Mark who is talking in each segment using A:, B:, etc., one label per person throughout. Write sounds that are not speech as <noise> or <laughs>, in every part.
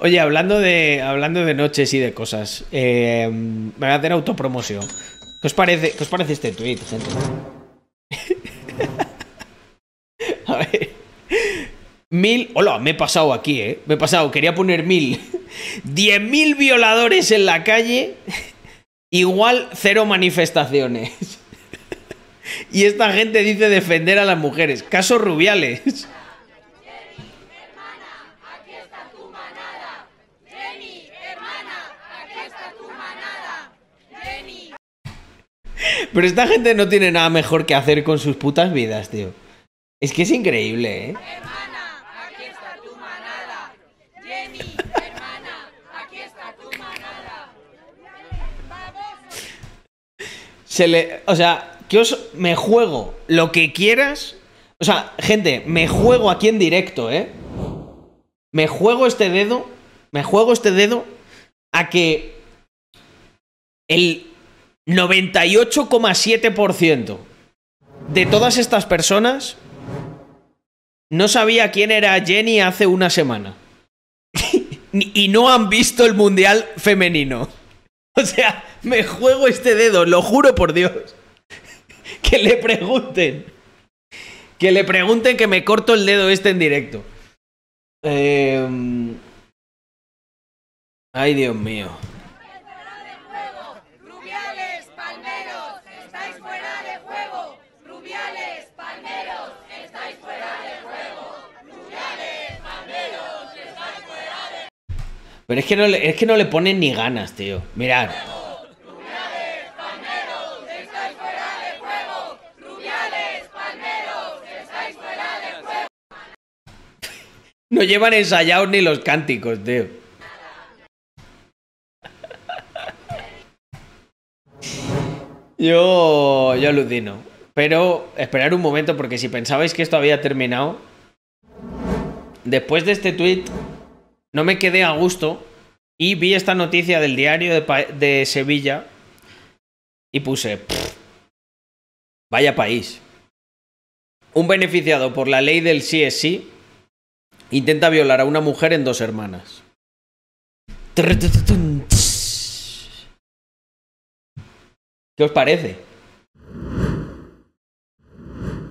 A: Oye, hablando de, hablando de noches y de cosas, eh, me voy a hacer autopromoción. ¿Qué os parece, qué os parece este tweet, <laughs> a ver. Mil. Hola, me he pasado aquí, ¿eh? Me he pasado, quería poner mil. <laughs> Diez mil violadores en la calle, <laughs> igual cero manifestaciones. y esta gente dice defender a las mujeres. Casos rubiales. Pero esta gente no tiene nada mejor que hacer con sus putas vidas, tío. Es que es increíble, ¿eh? Hermana, aquí está tu manada. Jenny, hermana, aquí está tu manada. <laughs> Se le. O sea, que os. Me juego lo que quieras. O sea, gente, me juego aquí en directo, ¿eh? Me juego este dedo. Me juego este dedo a que. El 98,7% de todas estas personas no sabía quién era Jenny hace una semana. <laughs> y no han visto el Mundial femenino. O sea, me juego este dedo, lo juro por Dios. <laughs> que le pregunten. Que le pregunten que me corto el dedo este en directo. Em, ay, Dios mío. Pero es que no le, es que no le ponen ni ganas, tío. Mirad. No llevan ensayados ni los cánticos, tío. Yo, yo alucino. Pero esperar un momento porque si pensabais que esto había terminado, después de este tweet no me quedé a gusto y vi esta noticia del diario de, Sevilla y puse, vaya país. Un beneficiado por la ley del sí es sí intenta violar a una mujer en dos hermanas. ¿Qué os parece?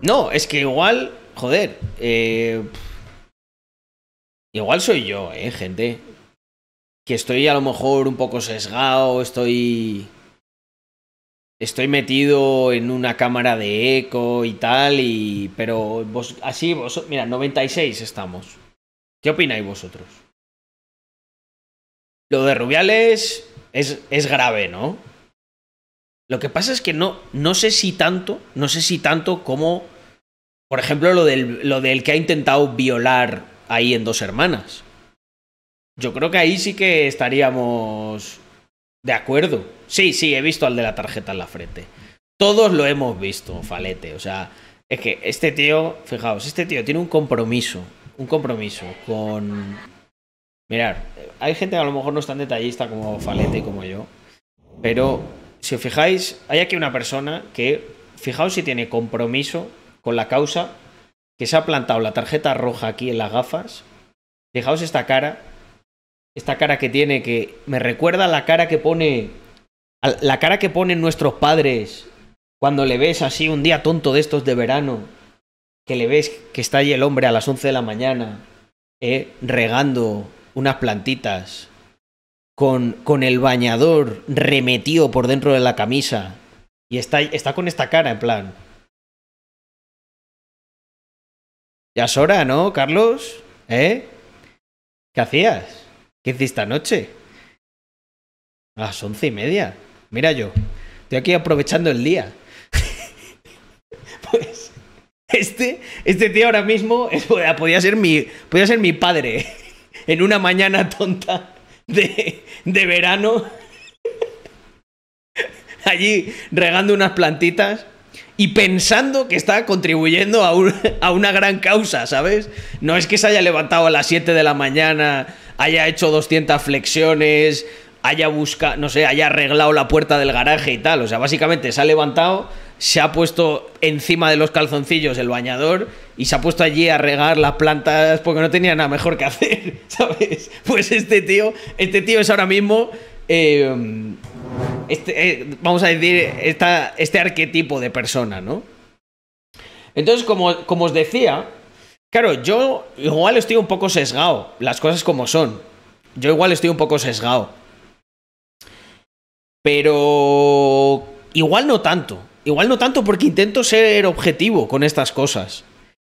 A: No, es que igual, joder, eh, Igual soy yo, ¿eh, gente? Que estoy a lo mejor un poco sesgado, estoy... Estoy metido en una cámara de eco y tal, y... Pero así, vos... mira, 96 estamos. ¿Qué opináis vosotros? Lo de Rubiales es, grave, ¿no? Lo que pasa es que no, no sé si tanto, no sé si tanto como, por ejemplo, lo lo del que ha intentado violar ahí en dos hermanas. Yo creo que ahí sí que estaríamos de acuerdo. Sí, sí, he visto al de la tarjeta en la frente. Todos lo hemos visto, Falete. O sea, es que este tío, fijaos, este tío tiene un compromiso. Un compromiso con. Mirar, hay gente que a lo mejor no es tan detallista como Falete y como yo. Pero si os fijáis, hay aquí una persona que, fijaos si tiene compromiso con la causa que se ha plantado la tarjeta roja aquí en las gafas. Fijaos esta cara. Esta cara que tiene que me recuerda a la cara que pone la cara que ponen nuestros padres cuando le ves así un día tonto de estos de verano, que le ves que está allí el hombre a las 11 de la mañana eh, regando unas plantitas con, con el bañador remetido por dentro de la camisa y está, está con esta cara en plan, Ya es hora, ¿no, Carlos? ¿Eh? ¿Qué hacías? ¿Qué hiciste anoche? A las once y media. Mira yo, estoy aquí aprovechando el día. <laughs> pues, este, este tío ahora mismo <laughs> podía, ser mi, podía ser mi padre <laughs> en una mañana tonta de, de verano. Allí regando unas plantitas y pensando que está contribuyendo <laughs> a, una gran causa, ¿sabes? No es que se haya levantado a las 7 de la mañana, haya hecho 200 flexiones, haya buscado, no sé, haya arreglado la puerta del garaje y tal. O sea, básicamente se ha levantado, se ha puesto encima de los calzoncillos el bañador y se ha puesto allí a regar las plantas porque no tenía nada mejor que hacer, <laughs> ¿sabes? Pues este tío, este tío es ahora mismo... Eh, este, eh, vamos a decir, este arquetipo de persona, ¿no? Entonces, como, como os decía, claro, yo igual estoy un poco sesgado, las cosas como son. Yo igual estoy un poco sesgado. Pero igual no tanto. Igual no tanto porque intento ser objetivo con estas cosas.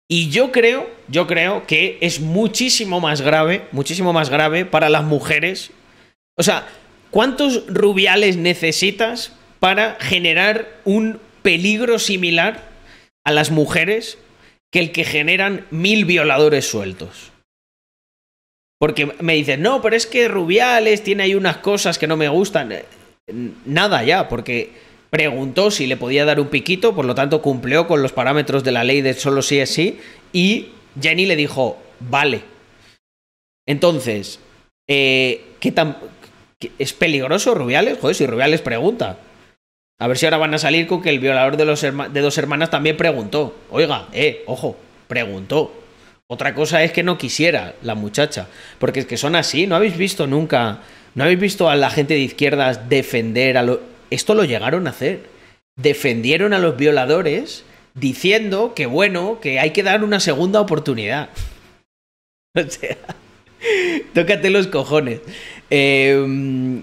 A: Y yo creo, yo creo que es muchísimo más grave, muchísimo más grave para las mujeres. O sea, ¿Cuántos rubiales necesitas para generar un peligro similar a las mujeres que el que generan mil violadores sueltos? Porque me dicen, no, pero es que Rubiales tiene ahí unas cosas que no me gustan. Eh, nada ya, porque preguntó si le podía dar un piquito, por lo tanto cumplió con los parámetros de la ley de solo sí es sí, y Jenny le dijo, vale. Entonces, eh, ¿qué tan, es peligroso Rubiales? Joder, si Rubiales pregunta. A ver si ahora van a salir con que el violador de, los de dos hermanas también preguntó. Oiga, eh, ojo, preguntó. Otra cosa es que no quisiera la muchacha. Porque es que son así, no habéis visto nunca. No habéis visto a la gente de izquierdas defender a los. Esto lo llegaron a hacer. Defendieron a los violadores diciendo que bueno, que hay que dar una segunda oportunidad. <laughs> O sea, <laughs> tócate los cojones. Em,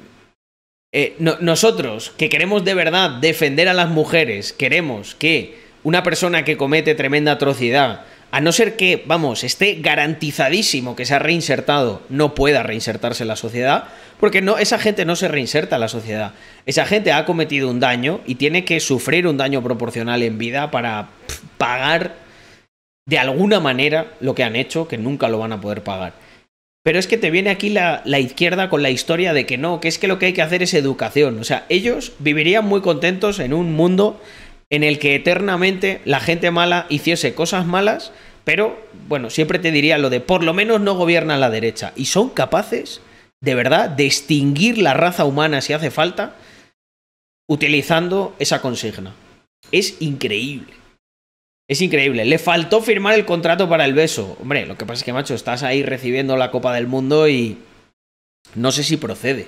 A: eh, nosotros que queremos de verdad defender a las mujeres, queremos que una persona que comete tremenda atrocidad, a no ser que, vamos, esté garantizadísimo que se ha reinsertado, no pueda reinsertarse en la sociedad, porque no, esa gente no se reinserta en la sociedad. Esa gente ha cometido un daño y tiene que sufrir un daño proporcional en vida para pagar de alguna manera lo que han hecho, que nunca lo van a poder pagar. Pero es que te viene aquí la, izquierda con la historia de que no, que es que lo que hay que hacer es educación. O sea, ellos vivirían muy contentos en un mundo en el que eternamente la gente mala hiciese cosas malas, pero bueno, siempre te diría lo de por lo menos no gobierna la derecha. Y son capaces, de verdad, de extinguir la raza humana si hace falta, utilizando esa consigna. Es increíble. Es increíble. Le faltó firmar el contrato para el beso. Hombre, lo que pasa es que, macho, estás ahí recibiendo la Copa del Mundo y. No sé si procede.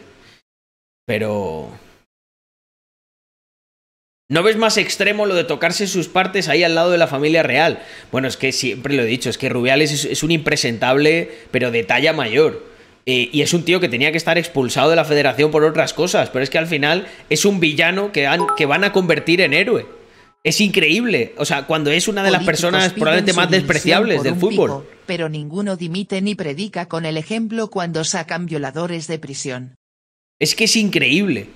A: Pero. ¿No ves más extremo lo de tocarse sus partes ahí al lado de la familia real? Bueno, es que siempre lo he dicho, es que Rubiales es, un impresentable, pero de talla mayor. Eh, y es un tío que tenía que estar expulsado de la federación por otras cosas, pero es que al final es un villano que van a convertir en héroe. Es increíble. O sea, cuando es una de las personas probablemente más despreciables del fútbol. pero ninguno dimite ni predica con el ejemplo cuando sacan violadores de prisión. Es que es increíble.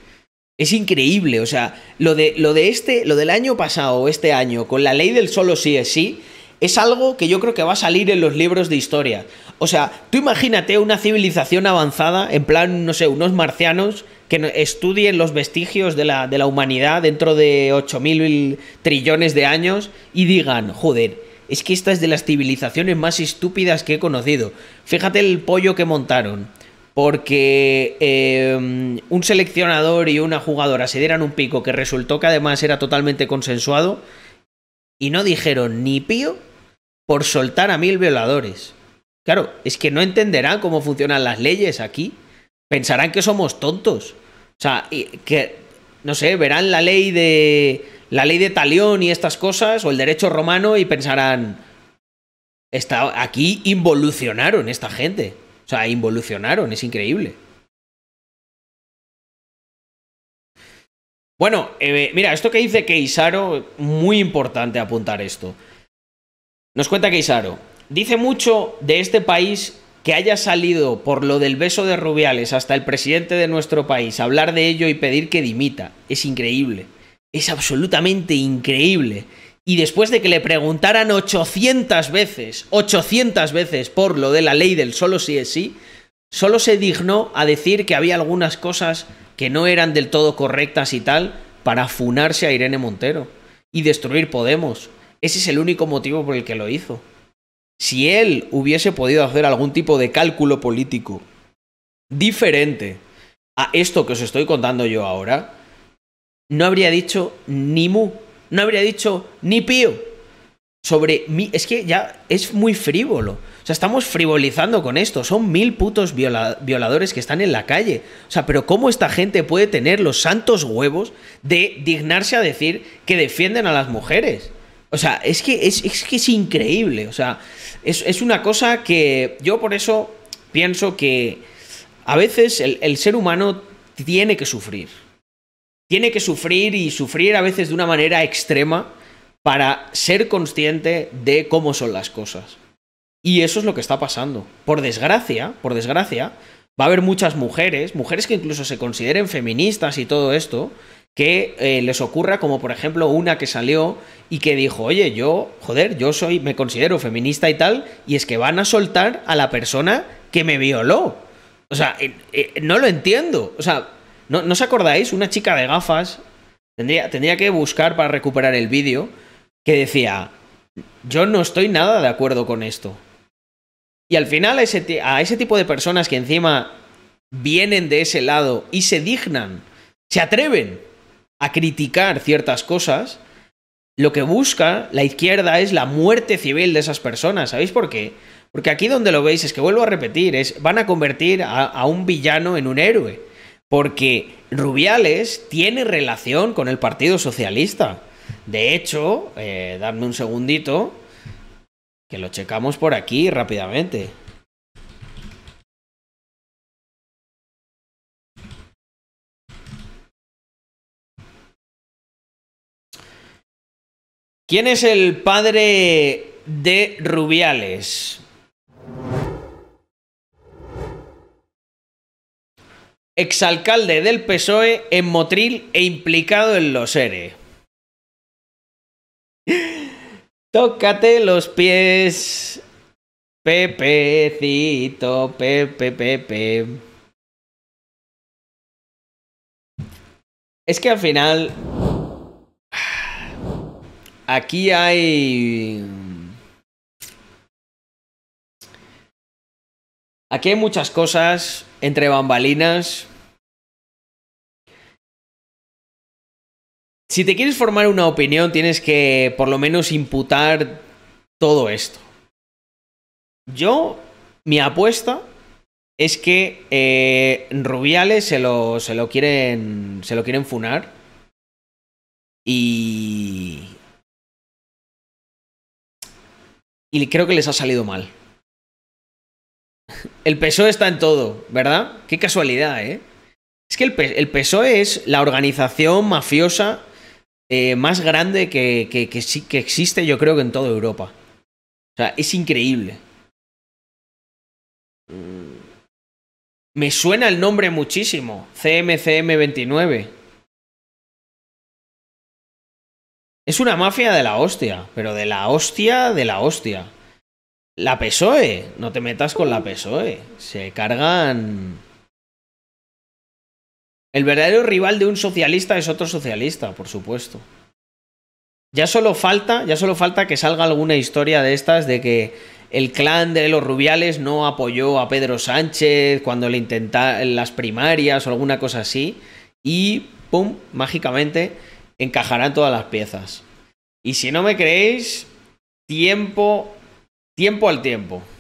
A: Es increíble. O sea, lo de, lo de este, lo del año pasado, o este año, con la ley del solo sí es sí, es algo que yo creo que va a salir en los libros de historia. O sea, tú imagínate una civilización avanzada, en plan, no sé, unos marcianos que estudien los vestigios de la, humanidad dentro de 8.000 trillones de años y digan, joder, es que esta es de las civilizaciones más estúpidas que he conocido. Fíjate el pollo que montaron. Porque em, un seleccionador y una jugadora se dieran un pico que resultó que además era totalmente consensuado. Y no dijeron ni pío por soltar a mil violadores. Claro, es que no entenderán cómo funcionan las leyes aquí. Pensarán que somos tontos. O sea, que, no sé, verán la ley de. la ley de Talión y estas cosas, o el derecho romano, y pensarán. Está, aquí involucionaron esta gente. O sea, involucionaron, es increíble. Bueno, eh, mira, esto que dice Keisaro, muy importante apuntar esto. Nos cuenta Keisaro, dice mucho de este país que haya salido por lo del beso de Rubiales hasta el presidente de nuestro país hablar de ello y pedir que dimita. Es increíble. Es absolutamente increíble. Y después de que le preguntaran 800 veces, 800 veces por lo de la ley del solo sí es sí, solo se dignó a decir que había algunas cosas que no eran del todo correctas y tal para funarse a Irene Montero y destruir Podemos. Ese es el único motivo por el que lo hizo. Si él hubiese podido hacer algún tipo de cálculo político diferente a esto que os estoy contando yo ahora, no habría dicho ni mu, no habría dicho ni pío sobre mí, Es que ya es muy frívolo. O sea, estamos frivolizando con esto. Son mil putos violadores que están en la calle. O sea, pero ¿cómo esta gente puede tener los santos huevos de dignarse a decir que defienden a las mujeres? O sea, es que es, que es increíble. O sea, es, una cosa que yo por eso pienso que a veces el, el ser humano tiene que sufrir. Tiene que sufrir y sufrir a veces de una manera extrema para ser consciente de cómo son las cosas. Y eso es lo que está pasando. Por desgracia, por desgracia, va a haber muchas mujeres, mujeres que incluso se consideren feministas y todo esto, que eh, les ocurra, como por ejemplo una que salió y que dijo, oye, yo, joder, yo soy, me considero feminista y tal, y es que van a soltar a la persona que me violó. O sea, eh, eh, no lo entiendo. O sea, ¿no, os acordáis? Una chica de gafas, tendría, tendría que buscar para recuperar el vídeo, que decía, yo no estoy nada de acuerdo con esto. Y al final a ese tipo de personas que encima vienen de ese lado y se dignan, se atreven a criticar ciertas cosas, lo que busca la izquierda es la muerte civil de esas personas. ¿Sabéis por qué? Porque aquí donde lo veis es que vuelvo a repetir, es, van a convertir a, un villano en un héroe. Porque Rubiales tiene relación con el Partido Socialista. De hecho, eh, dadme un segundito, que lo checamos por aquí rápidamente. ¿Quién es el padre de Rubiales? Exalcalde del PSOE en Motril e implicado en los ERE. E. Tócate los pies. Pepecito, pepe, Es que al final Aquí hay... Aquí hay muchas cosas entre bambalinas. Si te quieres formar una opinión, tienes que por lo menos imputar todo esto. Yo, mi apuesta es que eh, Rubiales se lo, se lo quieren. se lo quieren funar y creo que les ha salido mal. El PSOE está en todo, ¿verdad? Qué casualidad, ¿eh? Es que el, PSOE es la organización mafiosa eh, más grande que, que, que existe, yo creo que en toda Europa. O sea, es increíble. Mm. Me suena el nombre muchísimo. CMCM29. Es una mafia de la hostia, pero de la hostia, de la hostia. La PSOE, no te metas con la PSOE. Se cargan... El verdadero rival de un socialista es otro socialista, por supuesto. Ya solo falta, ya solo falta que salga alguna historia de estas de que el clan de los Rubiales no apoyó a Pedro Sánchez cuando le intentaron las primarias o alguna cosa así y pum, mágicamente encajarán todas las piezas. Y si no me creéis, tiempo, tiempo al tiempo.